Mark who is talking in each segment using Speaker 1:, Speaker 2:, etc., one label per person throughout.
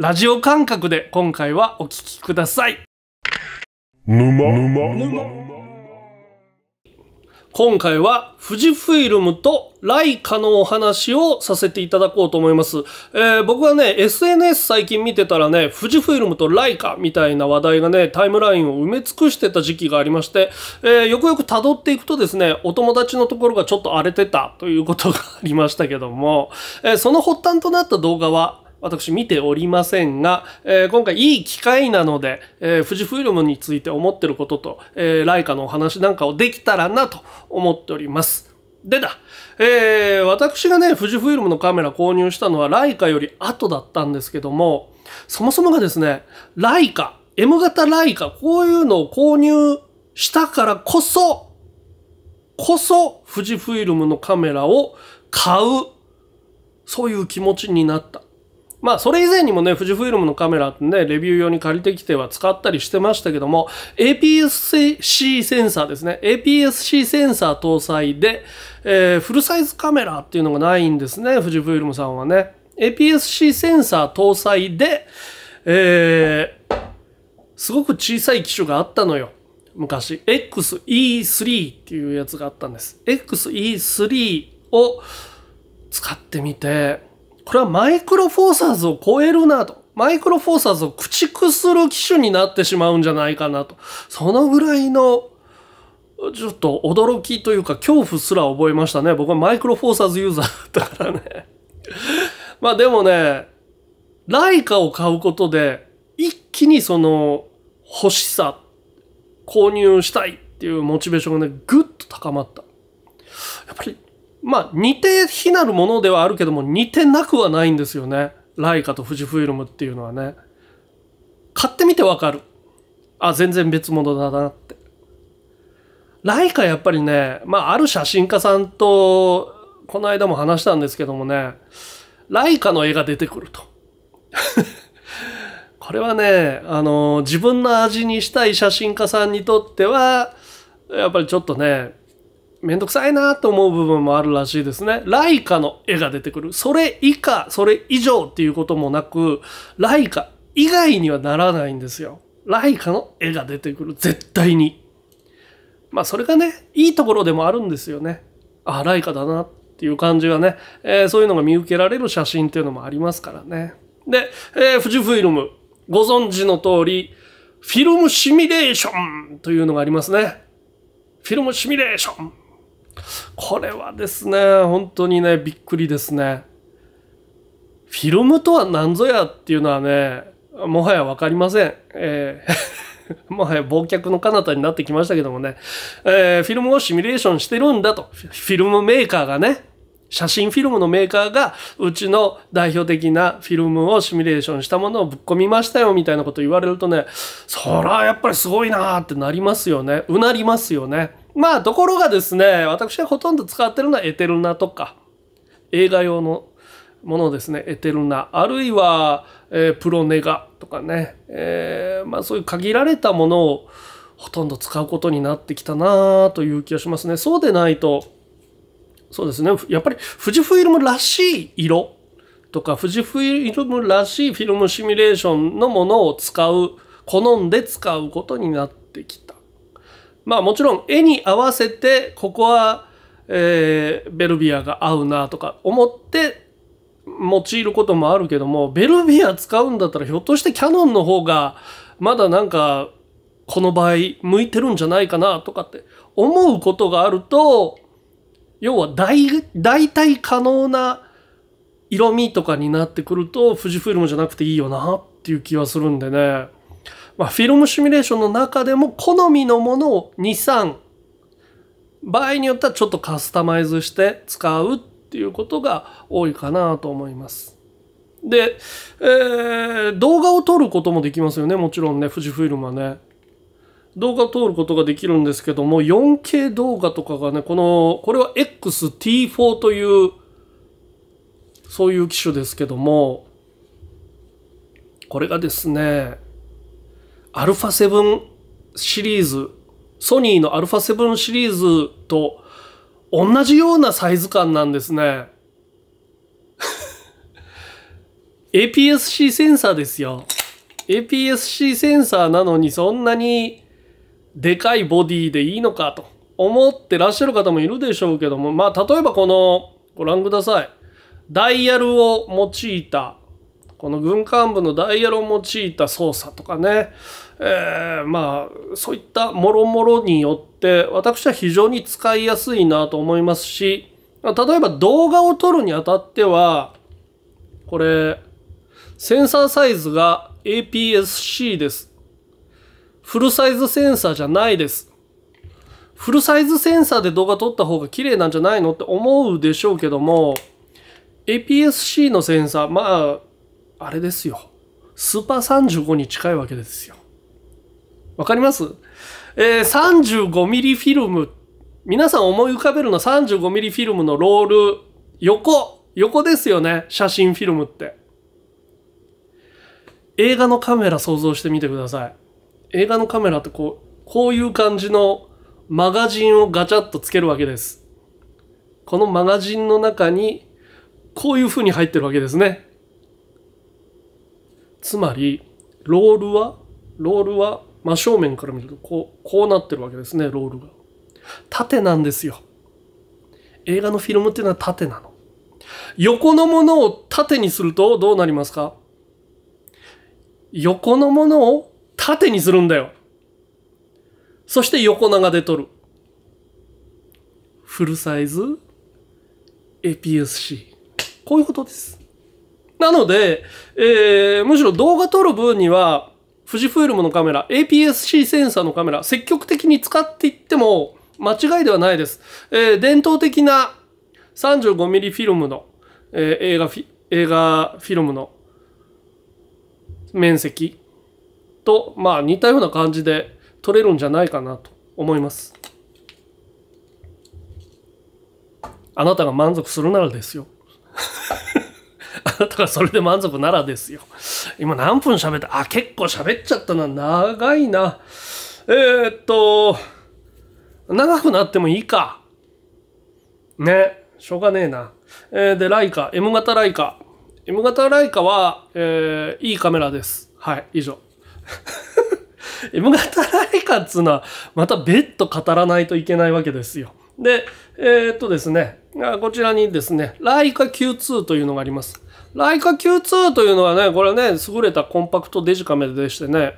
Speaker 1: ラジオ感覚で今回はお聴きください。今回は富士フイルムとライカのお話をさせていただこうと思います。えー、僕はね、SNS 最近見てたらね、富士フイルムとライカみたいな話題がね、タイムラインを埋め尽くしてた時期がありまして、えー、よくよく辿っていくとですね、お友達のところがちょっと荒れてたということがありましたけども、えー、その発端となった動画は、私見ておりませんが、えー、今回いい機会なので、えー、富士フイルムについて思ってることと、えー、ライカのお話なんかをできたらなと思っております。でだ、えー、私がね、富士フイルムのカメラ購入したのはライカより後だったんですけども、そもそもがですね、ライカ、M 型ライカ、こういうのを購入したからこそ、こそ富士フイルムのカメラを買う、そういう気持ちになった。まあ、それ以前にもね、富士フイルムのカメラってね、レビュー用に借りてきては使ったりしてましたけども、APS-C センサーですね。APS-C センサー搭載で、えー、フルサイズカメラっていうのがないんですね、富士フイルムさんはね。APS-C センサー搭載で、えー、すごく小さい機種があったのよ。昔。XE3 っていうやつがあったんです。XE3 を使ってみて、これはマイクロフォーサーズを超えるなと。マイクロフォーサーズを駆逐する機種になってしまうんじゃないかなと。そのぐらいの、ちょっと驚きというか恐怖すら覚えましたね。僕はマイクロフォーサーズユーザーだからね。まあでもね、ライカを買うことで、一気にその、欲しさ、購入したいっていうモチベーションがね、ぐっと高まった。やっぱりまあ、似て非なるものではあるけども、似てなくはないんですよね。ライカと富士フイルムっていうのはね。買ってみてわかる。あ、全然別物だなって。ライカやっぱりね、まあ、ある写真家さんと、この間も話したんですけどもね、ライカの絵が出てくると。これはね、あの、自分の味にしたい写真家さんにとっては、やっぱりちょっとね、めんどくさいなと思う部分もあるらしいですね。ライカの絵が出てくる。それ以下、それ以上っていうこともなく、ライカ以外にはならないんですよ。ライカの絵が出てくる。絶対に。まあそれがね、いいところでもあるんですよね。あ、ライカだなっていう感じがね、えー、そういうのが見受けられる写真っていうのもありますからね。で、えー、富士フイルム、ご存知の通り、フィルムシミュレーションというのがありますね。フィルムシミュレーション。これはですね、本当にね、びっくりですね。フィルムとは何ぞやっていうのはね、もはや分かりません。えー、もはや忘却の彼方になってきましたけどもね、えー、フィルムをシミュレーションしてるんだと。フィルムメーカーがね、写真フィルムのメーカーがうちの代表的なフィルムをシミュレーションしたものをぶっ込みましたよみたいなこと言われるとね、そらやっぱりすごいなーってなりますよね。うなりますよね。まあ、ところがですね、私がほとんど使ってるのはエテルナとか、映画用のものですね、エテルナ、あるいは、えー、プロネガとかね、えー、まあそういう限られたものをほとんど使うことになってきたなという気がしますね。そうでないと、そうですね、やっぱり富士フイルムらしい色とか、富士フイルムらしいフィルムシミュレーションのものを使う、好んで使うことになってきた。まあもちろん絵に合わせてここは、えー、ベルビアが合うなとか思って用いることもあるけどもベルビア使うんだったらひょっとしてキャノンの方がまだなんかこの場合向いてるんじゃないかなとかって思うことがあると要は代替可能な色味とかになってくると富士フイルムじゃなくていいよなっていう気はするんでね。まあ、フィルムシミュレーションの中でも好みのものを23場合によってはちょっとカスタマイズして使うっていうことが多いかなと思います。で、えー、動画を撮ることもできますよね。もちろんね、富士フイルムはね。動画を撮ることができるんですけども、4K 動画とかがね、この、これは XT4 という、そういう機種ですけども、これがですね、アルファ7シリーズ、ソニーのアルファ7シリーズと同じようなサイズ感なんですね。APS-C センサーですよ。APS-C センサーなのにそんなにでかいボディでいいのかと思ってらっしゃる方もいるでしょうけども、まあ例えばこのご覧ください。ダイヤルを用いたこの軍幹部のダイヤルを用いた操作とかね、えー、まあそういったもろもろによって私は非常に使いやすいなと思いますし例えば動画を撮るにあたってはこれセンサーサイズが APS-C です。フルサイズセンサーじゃないです。フルサイズセンサーで動画撮った方が綺麗なんじゃないのって思うでしょうけども APS-C のセンサーまああれですよ。スーパー35に近いわけですよ。わかりますえー、35ミリフィルム。皆さん思い浮かべるのは35ミリフィルムのロール。横。横ですよね。写真フィルムって。映画のカメラ想像してみてください。映画のカメラってこう、こういう感じのマガジンをガチャッとつけるわけです。このマガジンの中に、こういう風に入ってるわけですね。つまりロールはロールは真正面から見るとこうこうなってるわけですねロールが縦なんですよ映画のフィルムっていうのは縦なの横のものを縦にするとどうなりますか横のものを縦にするんだよそして横長で撮るフルサイズ APS-C こういうことですなので、えー、むしろ動画撮る分には、富士フイルムのカメラ、APS-C センサーのカメラ、積極的に使っていっても間違いではないです。えー、伝統的な 35mm フィルムの、えー、映画フィ、映画フィルムの面積と、まあ似たような感じで撮れるんじゃないかなと思います。あなたが満足するならですよ。だからそれで満足ならですよ。今何分喋ったあ、結構喋っちゃったな。長いな。えー、っと、長くなってもいいか。ね。しょうがねえな。えー、で、ライカ、M 型ライカ。M 型ライカは、えー、いいカメラです。はい、以上。M 型ライカっつうのは、また別途語らないといけないわけですよ。で、えー、っとですね、こちらにですね、ライカ Q2 というのがあります。ライカ Q2 というのはね、これね、優れたコンパクトデジカメでしてね、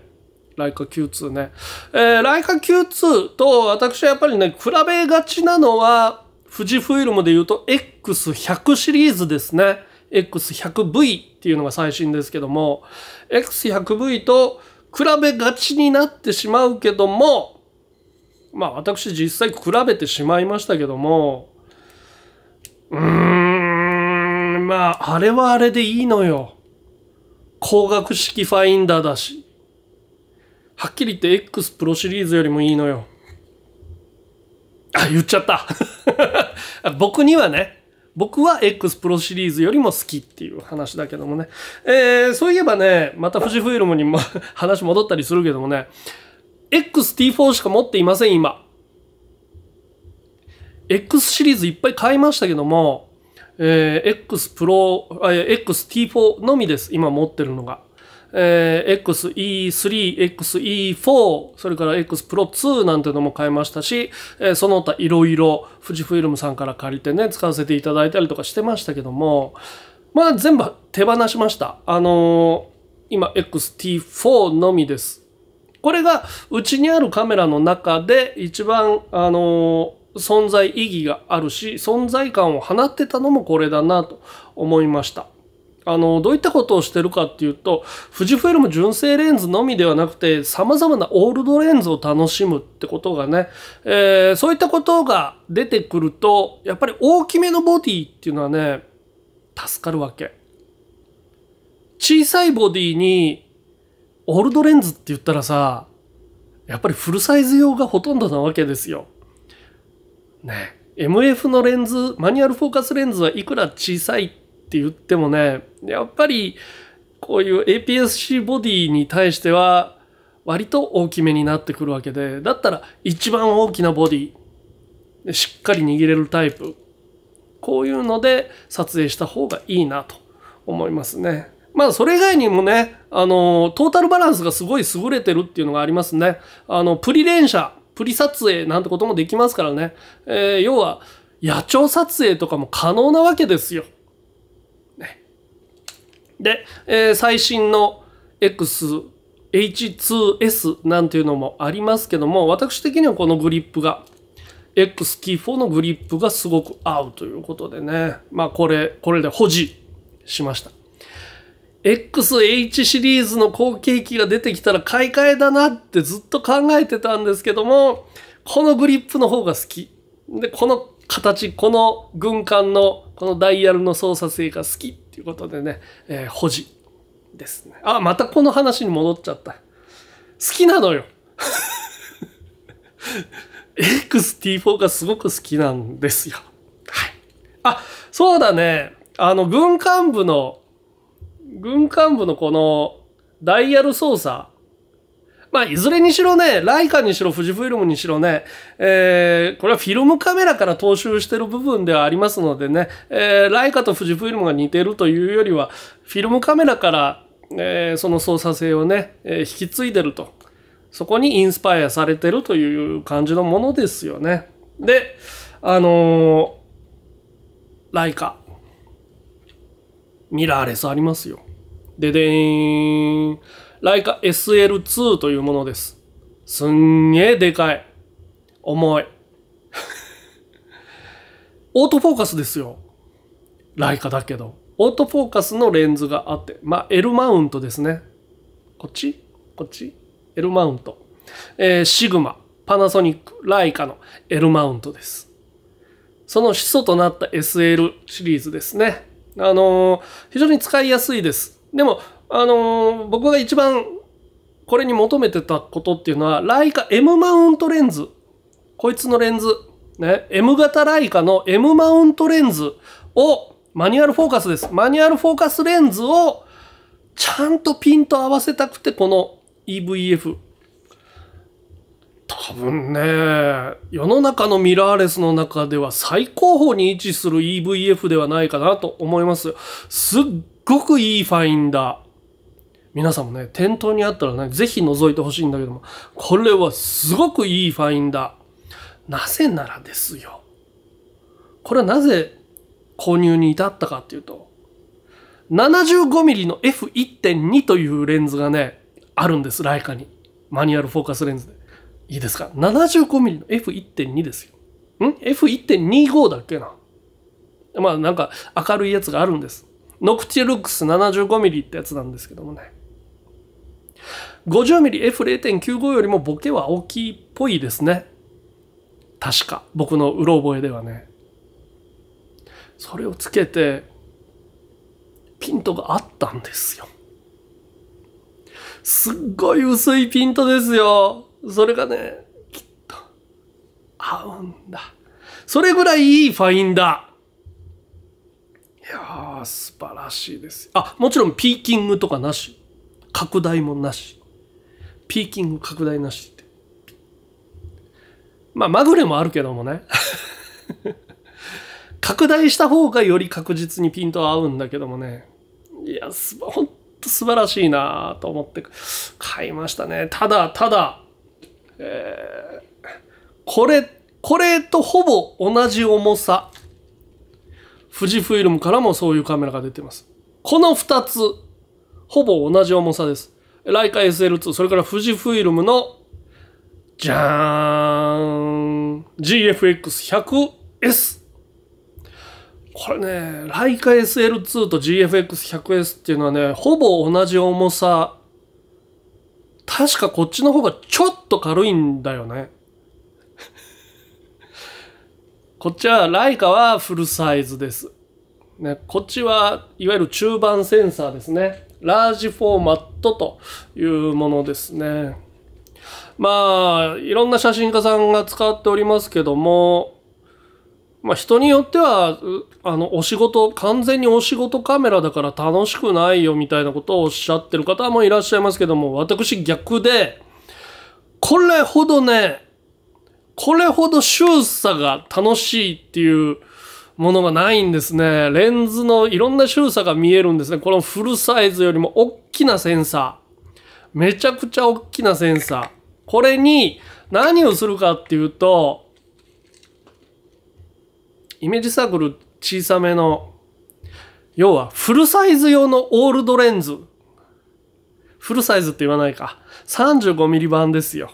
Speaker 1: ライカ Q2 ね。えー、ライカ Q2 と私はやっぱりね、比べがちなのは、富士フイルムで言うと X100 シリーズですね。X100V っていうのが最新ですけども、X100V と比べがちになってしまうけども、まあ私実際比べてしまいましたけども、うーん、まあ、あれはあれでいいのよ。光学式ファインダーだし。はっきり言って X プロシリーズよりもいいのよ。あ、言っちゃった。僕にはね、僕は X プロシリーズよりも好きっていう話だけどもね。えー、そういえばね、また富士フイルムにも 話戻ったりするけどもね、XT4 しか持っていません、今。X シリーズいっぱい買いましたけども、えー、X Pro、えー、XT4 のみです。今持ってるのが。えー、XE3、XE4、それから X Pro 2なんてのも買いましたし、えー、その他いろいろ富士フイルムさんから借りてね、使わせていただいたりとかしてましたけども、まあ全部手放しました。あのー、今 XT4 のみです。これがうちにあるカメラの中で一番、あのー存在意義があるし存在感を放ってたのもこれだなと思いました。あの、どういったことをしてるかっていうと、富士フイルム純正レンズのみではなくて、様々なオールドレンズを楽しむってことがね、えー、そういったことが出てくると、やっぱり大きめのボディっていうのはね、助かるわけ。小さいボディに、オールドレンズって言ったらさ、やっぱりフルサイズ用がほとんどなわけですよ。ね MF のレンズマニュアルフォーカスレンズはいくら小さいって言ってもねやっぱりこういう APS-C ボディに対しては割と大きめになってくるわけでだったら一番大きなボディでしっかり握れるタイプこういうので撮影した方がいいなと思いますね。まあそれ以外にもね、あの、トータルバランスがすごい優れてるっていうのがありますね。あの、プリン車プリ撮影なんてこともできますからね。えー、要は、野鳥撮影とかも可能なわけですよ。ね、で、えー、最新の X、H2S なんていうのもありますけども、私的にはこのグリップが X キー4のグリップがすごく合うということでね。まあこれ、これで保持しました。XH シリーズの後継機が出てきたら買い替えだなってずっと考えてたんですけども、このグリップの方が好き。で、この形、この軍艦の、このダイヤルの操作性が好きっていうことでね、えー、保持ですね。あ、またこの話に戻っちゃった。好きなのよ。XT4 がすごく好きなんですよ。はい。あ、そうだね。あの、軍艦部の軍幹部のこのダイヤル操作。まあ、いずれにしろね、ライカにしろ、富士フィルムにしろね、えー、これはフィルムカメラから踏襲してる部分ではありますのでね、えー、ライカと富士フィルムが似てるというよりは、フィルムカメラから、えー、その操作性をね、えー、引き継いでると。そこにインスパイアされてるという感じのものですよね。で、あのー、ライカ。ミラーレスありますよ。ででーん。ライカ SL2 というものです。すんげえでかい。重い。オートフォーカスですよ。ライカだけど。オートフォーカスのレンズがあって、まあ、L マウントですね。こっちこっち ?L マウント。えー、シグマ、パナソニック、ライカの L マウントです。その始祖となった SL シリーズですね。あの非常に使いやすいです。でも、あの僕が一番これに求めてたことっていうのは、ライカ M マウントレンズ。こいつのレンズ。ね。M 型ライカの M マウントレンズを、マニュアルフォーカスです。マニュアルフォーカスレンズを、ちゃんとピント合わせたくて、この EVF 多分ね、世の中のミラーレスの中では最高峰に位置する EVF ではないかなと思います。すっごくいいファインダー。皆さんもね、店頭にあったらね、ぜひ覗いてほしいんだけども、これはすごくいいファインダー。なぜならですよ。これはなぜ購入に至ったかっていうと、75mm の F1.2 というレンズがね、あるんです、ライカに。マニュアルフォーカスレンズで。いいですか ?75mm の F1.2 ですよ。ん ?F1.25 だっけなまあなんか明るいやつがあるんです。ノクチルックス 75mm ってやつなんですけどもね。50mmF0.95 よりもボケは大きいっぽいですね。確か。僕のうろ覚えではね。それをつけて、ピントがあったんですよ。すっごい薄いピントですよ。それがね、きっと、合うんだ。それぐらいいいファインダー。いやー、素晴らしいです。あ、もちろんピーキングとかなし。拡大もなし。ピーキング拡大なしって。まあ、まぐれもあるけどもね。拡大した方がより確実にピント合うんだけどもね。いや、す、ほんと素晴らしいなと思って買いましたね。ただ、ただ、えー、これ、これとほぼ同じ重さ。富士フイルムからもそういうカメラが出てます。この2つ、ほぼ同じ重さです。ライカ SL2、それから富士フイルムの、じゃーん !GFX100S。これね、ライカ SL2 と GFX100S っていうのはね、ほぼ同じ重さ確かこっちの方がちょっと軽いんだよね。こっちは、ライカはフルサイズです。ね、こっちはいわゆる中盤センサーですね。ラージフォーマットというものですね。まあ、いろんな写真家さんが使っておりますけども、まあ、人によっては、あの、お仕事、完全にお仕事カメラだから楽しくないよみたいなことをおっしゃってる方もいらっしゃいますけども、私逆で、これほどね、これほど周差が楽しいっていうものがないんですね。レンズのいろんな周差が見えるんですね。このフルサイズよりも大きなセンサー。めちゃくちゃ大きなセンサー。これに何をするかっていうと、イメージサークル小さめの、要はフルサイズ用のオールドレンズ。フルサイズって言わないか。35ミリ版ですよ。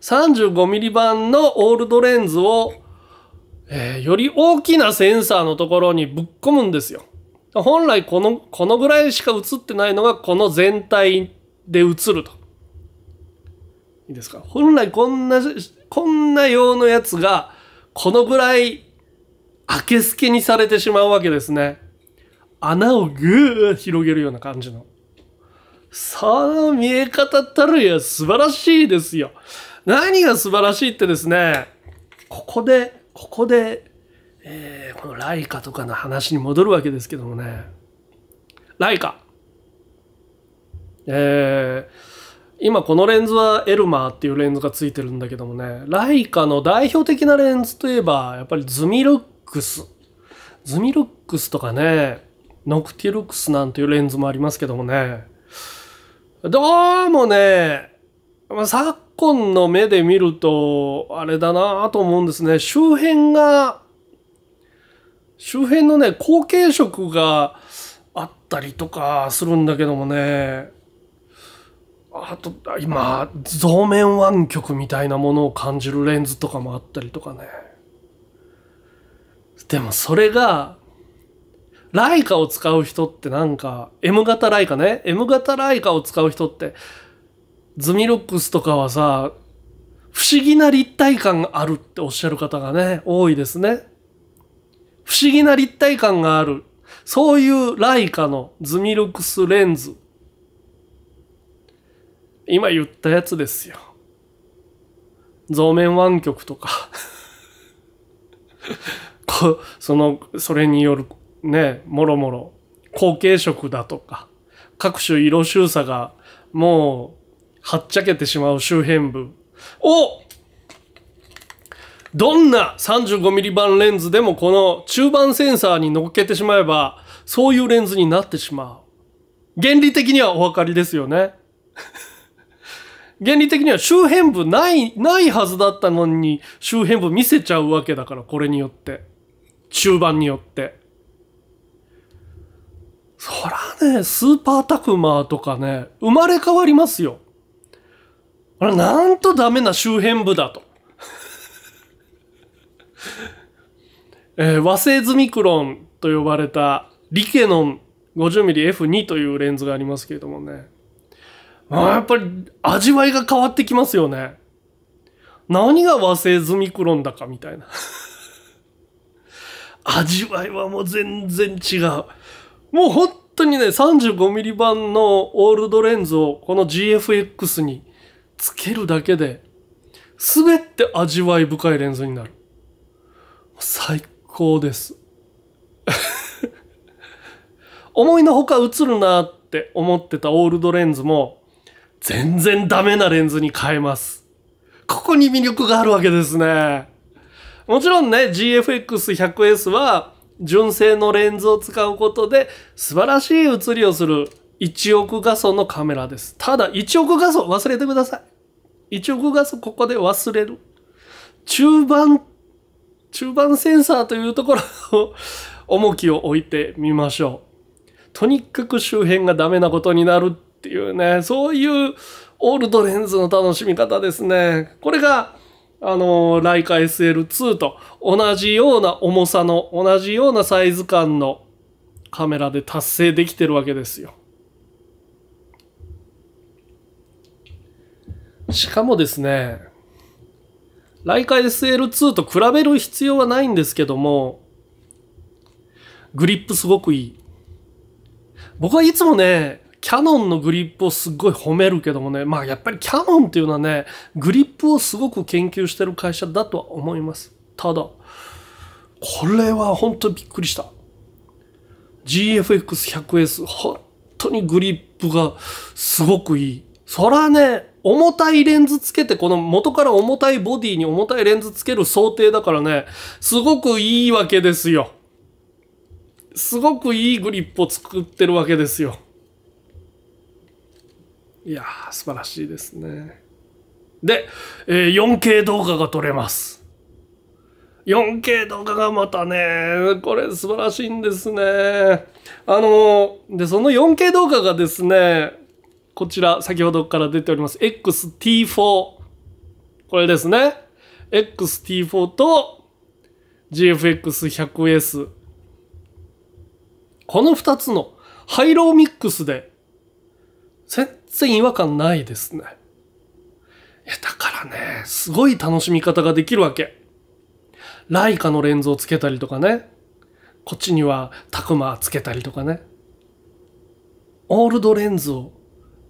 Speaker 1: 35ミリ版のオールドレンズを、えー、より大きなセンサーのところにぶっ込むんですよ。本来この、このぐらいしか映ってないのがこの全体で映ると。いいですか本来こんな、こんな用のやつが、このぐらい開け透けにされてしまうわけですね。穴をぐー広げるような感じの。その見え方たるや素晴らしいですよ。何が素晴らしいってですね、ここで、ここで、えー、このライカとかの話に戻るわけですけどもね。ライカ。えー、今このレンズはエルマーっていうレンズがついてるんだけどもね、ライカの代表的なレンズといえば、やっぱりズミルックス。ズミルックスとかね、ノクティルックスなんていうレンズもありますけどもね。どうもね、昨今の目で見ると、あれだなと思うんですね。周辺が、周辺のね、後継色があったりとかするんだけどもね。あと、今、増面湾曲みたいなものを感じるレンズとかもあったりとかね。でもそれが、ライカを使う人ってなんか、M 型ライカね。M 型ライカを使う人って、ズミロックスとかはさ、不思議な立体感があるっておっしゃる方がね、多いですね。不思議な立体感がある。そういうライカのズミルクスレンズ。今言ったやつですよ。造面湾曲とか その、それによる、ね、もろもろ、後継色だとか、各種色収差が、もう、はっちゃけてしまう周辺部を、どんな 35mm 版レンズでもこの中盤センサーに乗っけてしまえば、そういうレンズになってしまう。原理的にはお分かりですよね。原理的には周辺部ない、ないはずだったのに、周辺部見せちゃうわけだから、これによって。中盤によって。そらね、スーパータクマーとかね、生まれ変わりますよ。あれ、なんとダメな周辺部だと。えー、和製ズミクロンと呼ばれたリケノン 50mmF2 というレンズがありますけれどもね。まあ、やっぱり味わいが変わってきますよね。何が和製ズミクロンだかみたいな。味わいはもう全然違う。もう本当にね、35mm 版のオールドレンズをこの GFX につけるだけで、すべて味わい深いレンズになる。最高です。思いのほか映るなって思ってたオールドレンズも、全然ダメなレンズに変えます。ここに魅力があるわけですね。もちろんね、GFX100S は純正のレンズを使うことで素晴らしい写りをする1億画素のカメラです。ただ1億画素忘れてください。1億画素ここで忘れる。中盤、中盤センサーというところを 重きを置いてみましょう。とにかく周辺がダメなことになるっていうね、そういうオールドレンズの楽しみ方ですね。これがあの、ライカ SL2 と同じような重さの、同じようなサイズ感のカメラで達成できてるわけですよ。しかもですね、ライカ SL2 と比べる必要はないんですけども、グリップすごくいい。僕はいつもね、キャノンのグリップをすっごい褒めるけどもね、まあやっぱりキャノンっていうのはね、グリップをすごく研究してる会社だとは思います。ただ、これは本当にびっくりした。GFX100S、本当にグリップがすごくいい。そらね、重たいレンズつけて、この元から重たいボディに重たいレンズつける想定だからね、すごくいいわけですよ。すごくいいグリップを作ってるわけですよ。いやー、素晴らしいですね。で、えー、4K 動画が撮れます。4K 動画がまたね、これ素晴らしいんですね。あの、で、その 4K 動画がですね、こちら、先ほどから出ております、XT4。これですね。XT4 と GFX100S。この2つのハイローミックスで、然違和感ないですね。いや、だからね、すごい楽しみ方ができるわけ。ライカのレンズをつけたりとかね。こっちにはタクマつけたりとかね。オールドレンズを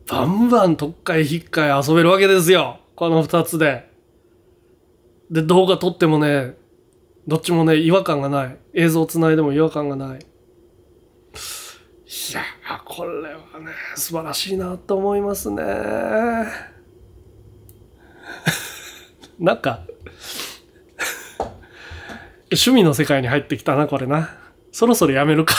Speaker 1: バンバンとっかいひっかい遊べるわけですよ。この二つで。で、動画撮ってもね、どっちもね、違和感がない。映像つないでも違和感がない。いやこれはね素晴らしいなと思いますね なんか趣味の世界に入ってきたなこれなそろそろやめるか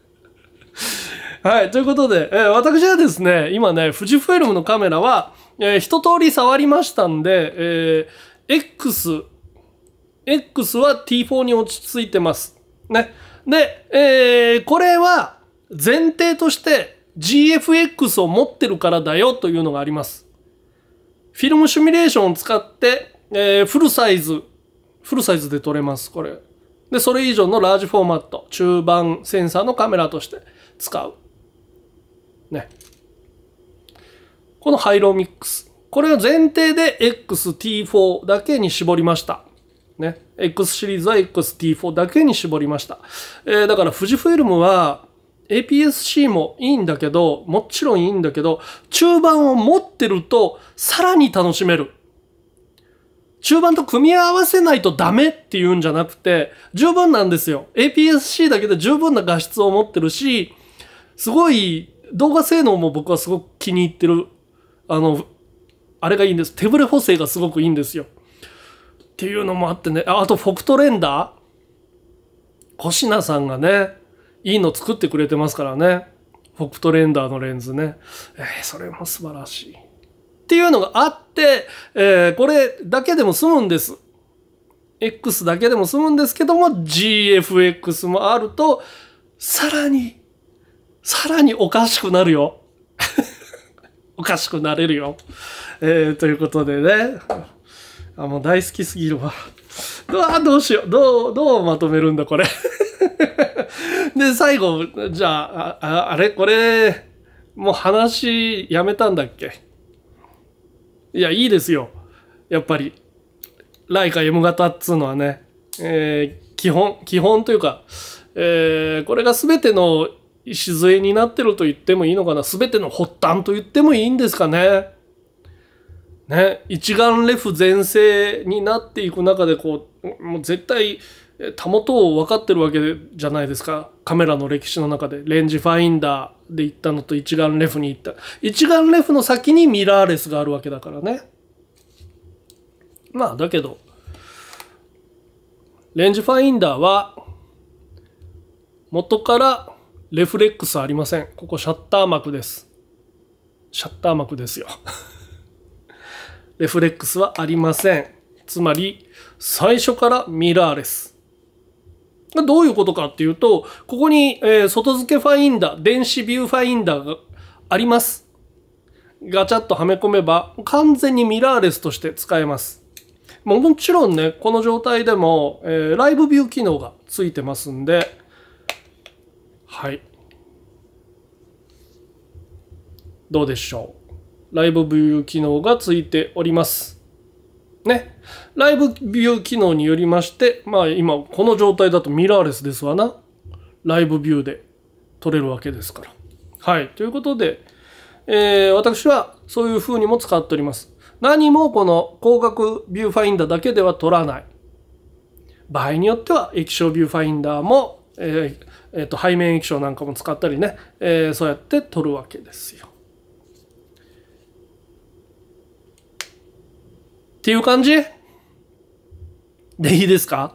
Speaker 1: はいということで、えー、私はですね今ね富士フイルムのカメラは、えー、一通り触りましたんで、えー、X X は T4 に落ち着いてますねで、えー、これは前提として GFX を持ってるからだよというのがあります。フィルムシミュレーションを使って、えー、フルサイズ、フルサイズで撮れます、これ。で、それ以上のラージフォーマット、中盤センサーのカメラとして使う。ね。このハイローミックス。これを前提で XT4 だけに絞りました。ね。X シリーズは XT4 だけに絞りました。えー、だから富士フイルムは APS-C もいいんだけど、もちろんいいんだけど、中盤を持ってるとさらに楽しめる。中盤と組み合わせないとダメっていうんじゃなくて、十分なんですよ。APS-C だけで十分な画質を持ってるし、すごい動画性能も僕はすごく気に入ってる。あの、あれがいいんです。手ブレ補正がすごくいいんですよ。っていうのもあってね。あと、フォクトレンダー星名さんがね、いいの作ってくれてますからね。フォクトレンダーのレンズね。えー、それも素晴らしい。っていうのがあって、えー、これだけでも済むんです。X だけでも済むんですけども、GFX もあると、さらに、さらにおかしくなるよ。おかしくなれるよ。えー、ということでね。あ、もう大好きすぎるわ。うわどうしよう。どう、どうまとめるんだ、これ。で、最後、じゃあ、ああれこれ、もう話やめたんだっけいや、いいですよ。やっぱり。ライカ M 型っつうのはね、えー、基本、基本というか、えー、これが全ての礎になってると言ってもいいのかな全ての発端と言ってもいいんですかねね、一眼レフ全盛になっていく中でこうもう絶対たもとを分かってるわけじゃないですかカメラの歴史の中でレンジファインダーで行ったのと一眼レフに行った一眼レフの先にミラーレスがあるわけだからねまあだけどレンジファインダーは元からレフレックスありませんここシャッター幕ですシャッター幕ですよ レフレックスはありません。つまり、最初からミラーレス。どういうことかっていうと、ここに、え外付けファインダー、電子ビューファインダーがあります。ガチャッとはめ込めば、完全にミラーレスとして使えます。もちろんね、この状態でも、えー、ライブビュー機能がついてますんで、はい。どうでしょうライブビュー機能がついております。ね。ライブビュー機能によりまして、まあ今この状態だとミラーレスですわな。ライブビューで撮れるわけですから。はい。ということで、えー、私はそういう風にも使っております。何もこの広角ビューファインダーだけでは撮らない。場合によっては液晶ビューファインダーも、えーえっと、と背面液晶なんかも使ったりね、えー、そうやって撮るわけですよ。っていう感じでいいですか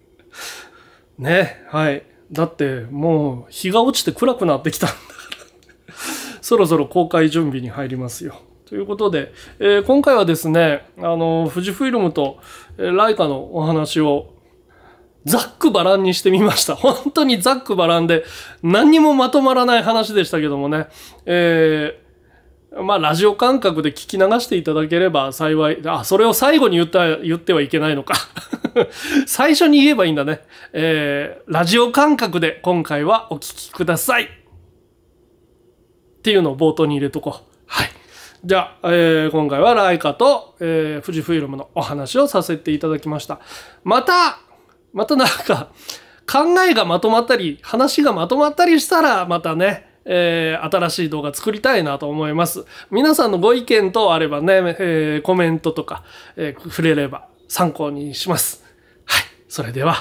Speaker 1: ね、はい。だってもう日が落ちて暗くなってきたんだから そろそろ公開準備に入りますよ。ということで、えー、今回はですね、あの、富士フイルムと、えー、ライカのお話をざっくばらんにしてみました。本当にざっくばらんで、何にもまとまらない話でしたけどもね、えーまあ、ラジオ感覚で聞き流していただければ幸い。あ、それを最後に言った、言ってはいけないのか。最初に言えばいいんだね。えー、ラジオ感覚で今回はお聞きください。っていうのを冒頭に入れとこう。はい。じゃあ、えー、今回はライカと、えー、富士フイルムのお話をさせていただきました。また、またなんか、考えがまとまったり、話がまとまったりしたら、またね、えー、新しい動画作りたいなと思います。皆さんのご意見等あればね、えー、コメントとか、えー、触れれば参考にします。はい。それでは。